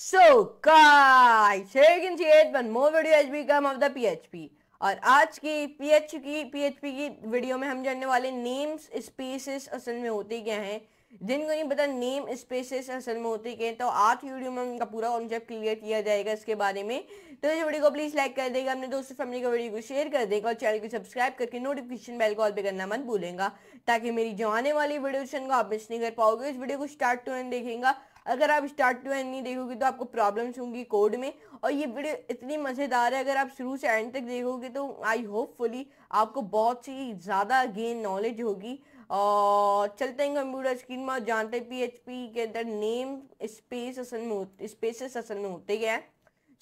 So guys, here you can see it, one more video has become of the PHP. और आज की PH की PHP की video में हम जानने वाले नेम्स स्पेसेस असल में होते क्या हैं जिनको नहीं पता नेम स्पेसेस असल में होते क्या हैं तो आज की वीडियो में उनका पूरा कॉन्सेप्ट क्लियर किया जाएगा इसके बारे में तो इस वीडियो को प्लीज लाइक कर देगा अपने दोस्तों फैमिली को वीडियो को शेयर कर देगा और चैनल को सब्सक्राइब करके नोटिफिकेशन बेल कॉल पे करना मत भूलेंगे ताकि मेरी जो आने वाली वीडियो को आप मिस नहीं कर पाओगे इस वीडियो को स्टार्ट टू एंड देखेगा अगर आप स्टार्ट टू एंड नहीं देखोगे तो आपको प्रॉब्लम्स होंगी कोड में और ये वीडियो इतनी मज़ेदार है अगर आप शुरू से एंड तक देखोगे तो आई होप फुली आपको बहुत सी ज़्यादा गेन नॉलेज होगी और चलते हैं कंप्यूटर स्क्रीन में जानते हैं पी के अंदर नेम स्पेस असल में स्पेसिस असल में होते क्या है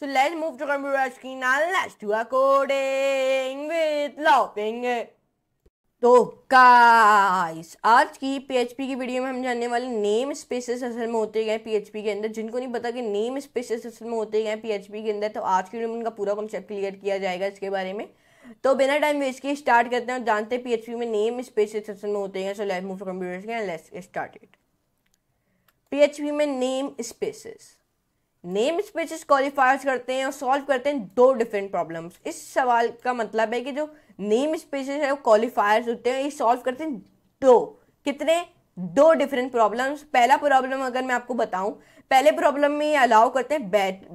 so let's move to computer screen and let's do a coding with looping तो गाइस आज की पीएचपी की वीडियो में हम जानने वाले नेम स्पेसेस असल में होते गए पीएचपी के अंदर जिनको नहीं पता कि नेम स्पेसेस असल में होते गए पीएचपी के अंदर तो आज की वीडियो में उनका पूरा कॉन्सेप्ट क्लियर किया जाएगा इसके बारे में तो बिना टाइम वेस्ट के स्टार्ट करते हैं और जानते हैं पीएचपी में नेम स्पेसेस असल में होते हैं सो लेट्स मूव कंप्यूटर्स के लेट्स स्टार्ट इट पीएचपी में name spaces name spaces qualifiers करते हैं और सॉल्व करते हैं दो डिफरेंट प्रॉब्लम्स इस सवाल का मतलब है कि जो नेम स्पेसिस है वो क्वालिफायर्स होते हैं ये सॉल्व करते हैं दो कितने दो डिफरेंट प्रॉब्लम्स पहला प्रॉब्लम अगर मैं आपको बताऊं पहले प्रॉब्लम में ये अलाउ करते हैं बेट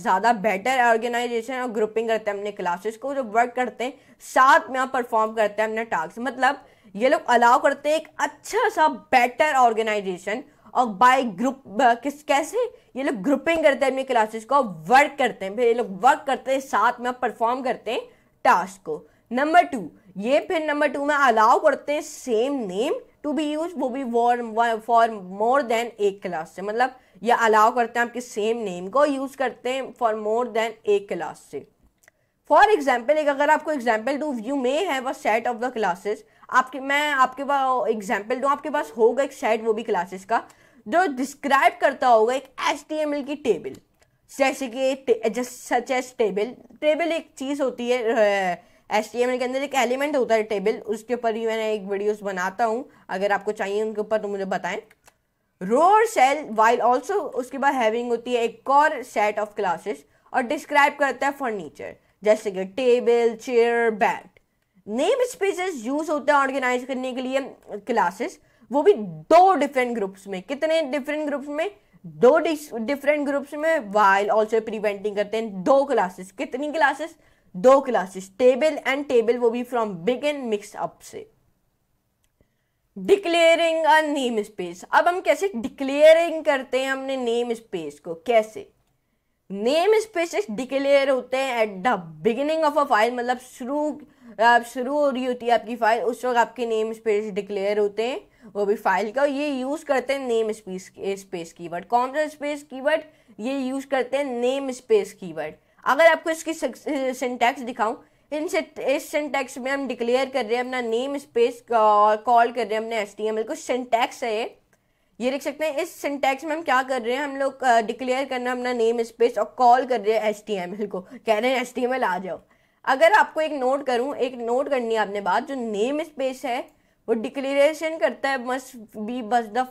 ज़्यादा बेटर ऑर्गेनाइजेशन और ग्रुपिंग करते हैं अपने क्लासेस को जो वर्क करते हैं साथ में आप परफॉर्म करते हैं अपने टास्क मतलब ये लोग अलाउ करते हैं एक अच्छा सा बेटर ऑर्गेनाइजेशन और बाय ग्रुप किस कैसे ये लोग ग्रुपिंग करते हैं अपनी क्लासेस को वर्क करते हैं फिर ये लोग वर्क करते हैं साथ में परफॉर्म करते हैं टास्क को नंबर टू ये फिर नंबर टू में अलाउ करते हैं same name to be use वो भी फॉर मोर देन एक क्लास से मतलब ये अलाउ करते हैं आपके सेम नेम को यूज़ करते हैं फॉर मोर देन एक क्लास से फॉर एग्जाम्पल एक अगर आपको एग्जाम्पल टू यू मे है a set of the classes आपके मैं आपके पास एग्जाम्पल दू आपके पास होगा एक सेट वो भी क्लासेस का जो डिस्क्राइब करता होगा एक एच की टेबल जैसे कि just such as table table एक चीज़ होती है एस टी एम एल के अंदर एक एलिमेंट होता है टेबल उसके ऊपर भी मैंने एक वीडियोस बनाता हूँ अगर आपको चाहिए उनके ऊपर तो मुझे बताएं रोअर सेल वाइल ऑल्सो उसके बाद हैविंग होती है एक और सेट ऑफ क्लासेस और डिस्क्राइब करता है फर्नीचर जैसे कि table chair but name spaces use होते हैं ऑर्गेनाइज करने के लिए क्लासेस वो भी दो डिफरेंट ग्रुप्स में कितने डिफरेंट ग्रुप्स में दो डिफरेंट ग्रुप्स में वाइल ऑल्सो प्रिवेंटिंग करते हैं दो क्लासेस कितनी क्लासेस दो क्लासेस टेबल एंड टेबल वो भी from big and mix up से डिक्लेयरिंग अ नेम स्पेस अब हम कैसे डिक्लेयरिंग करते हैं हमने नेम स्पेस को कैसे नेम स्पेसेस डिक्लेयर होते हैं at the beginning of a file मतलब शुरू आप शुरू हो रही होती है आपकी फाइल उस वक्त आपके नेम स्पेस डिक्लेयर होते हैं वो भी फाइल का ये यूज़ करते हैं नेम स्पेस स्पेस कीवर्ड कौन सा स्पेस कीवर्ड ये यूज़ करते हैं नेम स्पेस कीवर्ड अगर आपको इसकी सिंटैक्स दिखाऊं इन से, इस सिंटैक्स में हम डिक्लेयर कर रहे हैं अपना नेम स्पेस और कॉल कर रहे हैं हमने एस टी एम एल को सिंटैक्स है ये ये लिख सकते हैं इस सिंटैक्स में हम क्या कर रहे हैं हम लोग डिक्लेयर कर रहे हैं अपना नेम स्पेस और कॉल कर रहे हैं एस टी एम एल को कह रहे हैं एस टी एम एल आ जाओ अगर आपको एक नोट करूँ एक नोट करनी है आपने बात जो नेम स्पेस है वो डिक्लेरेशन करता है मस्ट बी बस the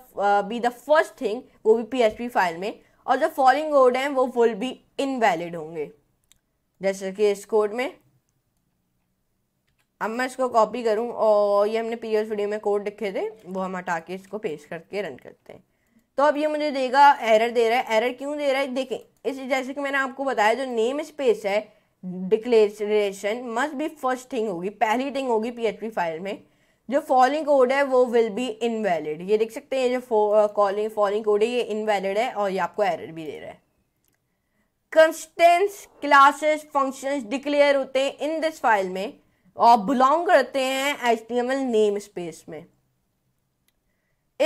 be the first thing वो भी पी एच पी फाइल में और जो फॉलोइंग वर्ड हैं वो फुल बी इनवैलिड होंगे जैसे कि इस कोड में अब मैं इसको कॉपी करूं और ये हमने प्रीवियस वीडियो में कोड लिखे थे वो हम हटा के इसको पेश करके रन करते हैं तो अब ये मुझे देगा एरर दे रहा है एरर क्यों दे रहा है देखें इस जैसे कि मैंने आपको बताया जो नेम स्पेस है declaration must be first thing होगी पहली थिंग होगी पीएचपी फाइल में जो फॉलिंग कोड है वो विल बी इनवैलिड ये देख सकते हैं जो फॉलिंग फॉलिंग कोड है ये इनवैलिड है और ये आपको एरर भी दे रहा है कंस्टेंस क्लासेस फंक्शंस डिक्लेयर होते हैं इन दिस फाइल में और बिलोंग करते हैं एच नेम स्पेस में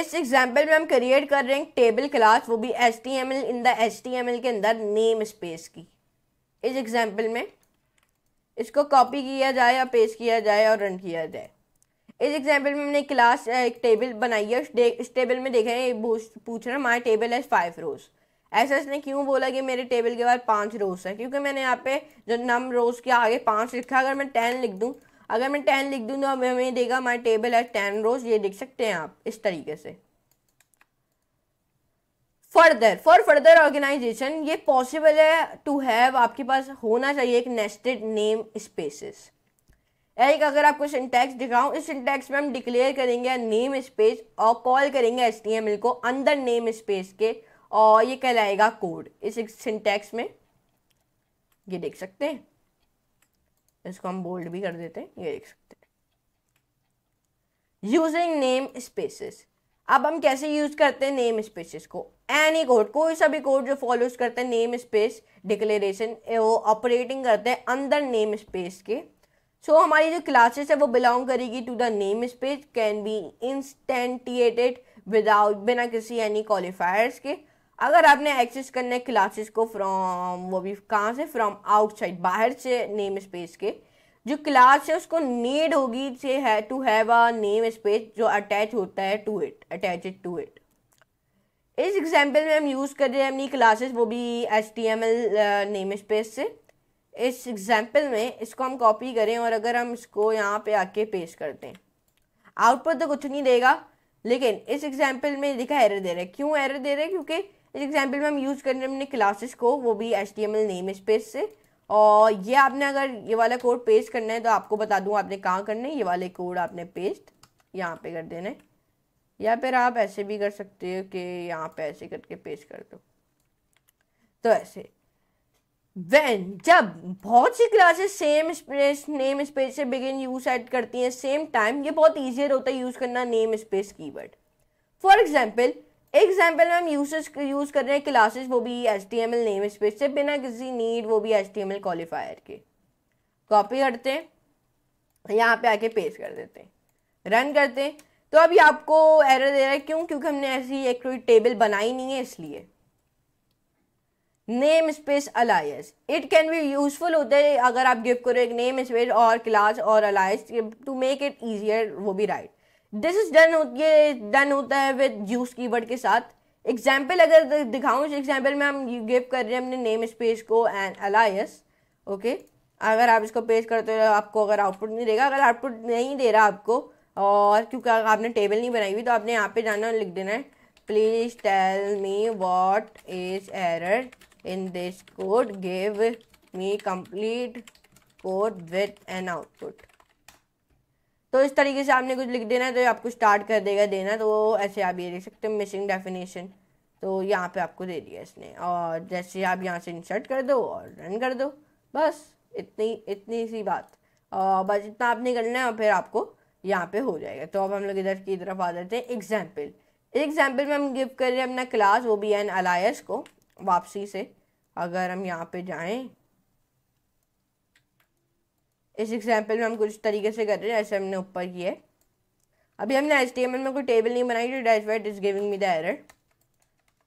इस एग्जाम्पल में हम क्रिएट कर रहे हैं टेबल क्लास वो भी H T M L in the H T M L के अंदर नेम स्पेस की इस एग्जाम्पल में इसको कॉपी किया जाए या पेस्ट किया जाए और रन किया जाए इस एग्जाम्पल में हमने क्लास एक टेबल बनाई है उस टेबल में देखें पूछ रहे हैं my table as five rows ऐसा इसने क्यों बोला कि मेरे टेबल के बाद पांच रोज़ है क्योंकि मैंने यहाँ पे जो नम रोज़ के आगे पांच लिखा अगर मैं टेन लिख दूँ अगर मैं टेन लिख दूँ तो अब हमें देगा माई टेबल है टेन रोज़ ये लिख सकते हैं आप इस तरीके से फर्दर फॉर फर्दर ऑर्गेनाइजेशन ये पॉसिबल है टू हैव आपके पास होना चाहिए एक नेस्टेड नेम स्पेसिस एक अगर आपको सिंटैक्स दिखाऊं इस सिंटेक्स में हम डिक्लेयर करेंगे नेम स्पेस और कॉल करेंगे एस को अंदर नेम स्पेस के और ये कहलाएगा कोड इस सिंटैक्स में ये देख सकते हैं इसको हम बोल्ड भी कर देते हैं ये देख सकते हैं यूजिंग नेम स्पेसिस अब हम कैसे यूज करते हैं नेम स्पेसिस को एनी कोड कोई सा भी कोड जो फॉलो करते हैं नेम स्पेस डिक्लेरेशन वो ऑपरेटिंग करते हैं अंदर नेम स्पेस के सो so, हमारी जो क्लासेस है वो बिलोंग करेगी to the name space can be instantiated without बिना किसी एनी क्वालिफायर्स के अगर आपने एक्सेस करने क्लासेस को फ्रॉम वो भी कहाँ से फ्रॉम आउटसाइड बाहर से नेम स्पेस के जो क्लास है उसको नीड होगी से है to have a name space जो अटैच होता है to it attach to it इस एग्जाम्पल में हम यूज़ कर रहे हैं अपनी क्लासेस वो भी H T M L name space से इस एग्जाम्पल में इसको हम कॉपी करें और अगर हम इसको यहाँ पे आके पेश कर दें आउटपुट तो कुछ नहीं देगा लेकिन इस एग्जाम्पल में लिखा एरर दे रहा है क्यों एरर दे रहा है क्योंकि इस एग्जाम्पल में हम यूज़ कर रहे हैं अपने क्लासेस को वो भी H D M L name space से और ये आपने अगर ये वाला कोड पेस्ट करना है तो आपको बता दूँ आपने कहाँ करना है ये वाले कोड आपने पेस्ट यहाँ पे कर देना है या फिर आप ऐसे भी कर सकते हो कि यहाँ पे ऐसे करके पेस्ट कर दो तो ऐसे वेन जब बहुत सी classes same space name space से बिगिन यूज एड करती हैं सेम टाइम ये बहुत ईजियर होता है यूज़ करना name space keyword for example example में हम यूज यूज़ कर रहे हैं क्लासेस वो भी H T M L name space से बिना किसी नीड वो भी H T M L qualifier के कॉपी करते हैं यहाँ पे आके पेस्ट कर देते हैं रन करते हैं तो अभी आपको एरर दे रहा है क्यों क्योंकि हमने ऐसी एक कोई टेबल बनाई नहीं है इसलिए name space alias it can be useful होता है अगर आप गिव करो एक नेम स्पेस और क्लास और alias to make it easier वो भी right right. This is done ये डन होता है विद यूज कीवर्ड के साथ एग्जाम्पल अगर दिखाऊँ एग्जाम्पल में हम गिव कर रहे हैं अपने नेम स्पेस को एंड अलायस ओके अगर आप इसको पेज करते हो आपको अगर आउटपुट नहीं देगा अगर आउटपुट नहीं दे रहा आपको और क्योंकि अगर आपने टेबल नहीं बनाई हुई तो आपने यहाँ पे जाना लिख देना है please tell me what is error in this code give me complete code with an output तो इस तरीके से आपने कुछ लिख देना है तो आपको स्टार्ट कर देगा देना तो ऐसे आप ये देख सकते हो मिसिंग डेफिनेशन तो यहाँ पे आपको दे दिया इसने और जैसे आप यहाँ से इंसर्ट कर दो और रन कर दो बस इतनी इतनी सी बात और बस इतना आपने करना है और फिर आपको यहाँ पे हो जाएगा तो अब हम लोग इधर की तरफ आ जाते हैं एग्जाम्पल एग्जाम्पल में हम गिव कर रहे हैं अपना क्लास वो भी एन अलायस को वापसी से अगर हम यहाँ पे जाएँ इस एग्जाम्पल में हम कुछ तरीके से कर रहे हैं ऐसे हमने ऊपर किया है अभी हमने एच में कोई टेबल नहीं बनाई तो dash white is giving me the error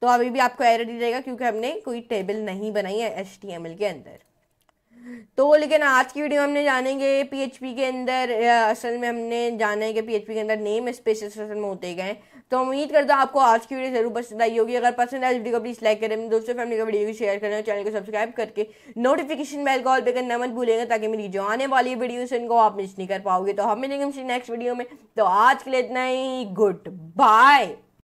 तो अभी भी आपको एरर जाएगा क्योंकि हमने कोई टेबल नहीं बनाई है एच के अंदर तो लेकिन आज की वीडियो में हमने जानेंगे पीएचपी के अंदर असल में हमने जाना है कि पीएचपी के अंदर नेम स्पेसिस असल में होते गए तो उम्मीद करता हूँ आपको आज की वीडियो जरूर पसंद आई होगी अगर पसंद आए तो वीडियो को प्लीज़ लाइक करें दोस्तों फैमिली का वीडियो को शेयर करें और चैनल को सब्सक्राइब करके नोटिफिकेशन बेल कॉल पर करना मत भूलेंगे ताकि मेरी जो आने वाली वीडियो इनको आप मिस नहीं कर पाओगे तो हम मिलेंगे नेक्स्ट वीडियो में तो आज के लिए इतना ही गुड बाय